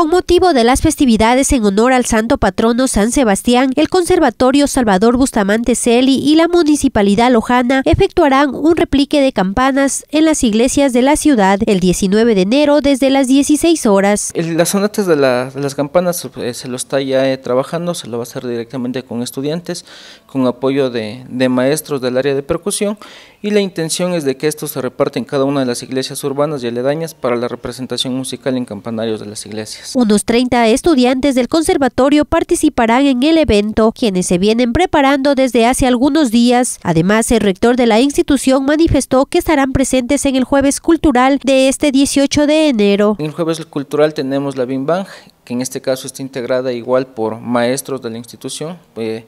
Con motivo de las festividades en honor al santo patrono San Sebastián, el Conservatorio Salvador Bustamante Celi y la Municipalidad Lojana efectuarán un replique de campanas en las iglesias de la ciudad el 19 de enero desde las 16 horas. Las sonatas de, las campanas eh, se lo está ya eh, trabajando, se lo va a hacer directamente con estudiantes, con apoyo de maestros del área de percusión y la intención es de que esto se reparte en cada una de las iglesias urbanas y aledañas para la representación musical en campanarios de las iglesias. Unos 30 estudiantes del conservatorio participarán en el evento, quienes se vienen preparando desde hace algunos días. Además, el rector de la institución manifestó que estarán presentes en el jueves cultural de este 18 de enero. En el jueves cultural tenemos la Bimbang, que en este caso está integrada igual por maestros de la institución. Eh,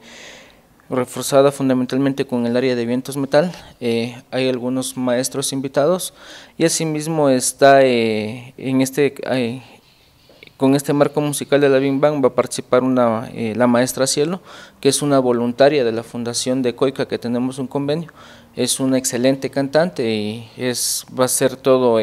reforzada fundamentalmente con el área de vientos metal. Eh, hay algunos maestros invitados y asimismo está eh, en este, eh, con este marco musical de la Bing Bang va a participar una, la maestra Cielo, que es una voluntaria de la Fundación de Coica que tenemos un convenio. Es una excelente cantante y es, va a ser todo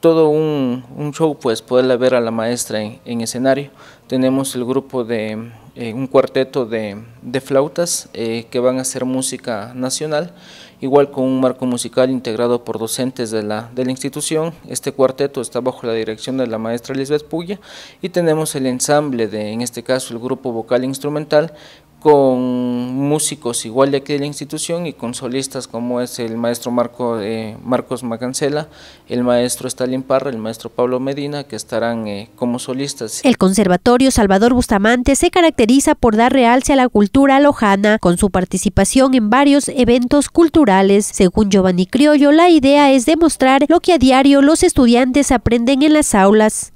todo un, show, pues poderla ver a la maestra en, escenario. Tenemos el grupo de eh, un cuarteto de, flautas eh, que van a hacer música nacional, igual con un marco musical integrado por docentes de la, institución. Este cuarteto está bajo la dirección de la maestra Elizabeth Puglia y tenemos el ensamble de, en este caso, el grupo vocal instrumental con músicos igual de aquí de la institución y con solistas como es el maestro Marco, eh, Marcos Macancela, el maestro Stalin Parra, el maestro Pablo Medina, que estarán eh, como solistas. El Conservatorio Salvador Bustamante se caracteriza por dar realce a la cultura lojana con su participación en varios eventos culturales. Según Giovanni Criollo, la idea es demostrar lo que a diario los estudiantes aprenden en las aulas.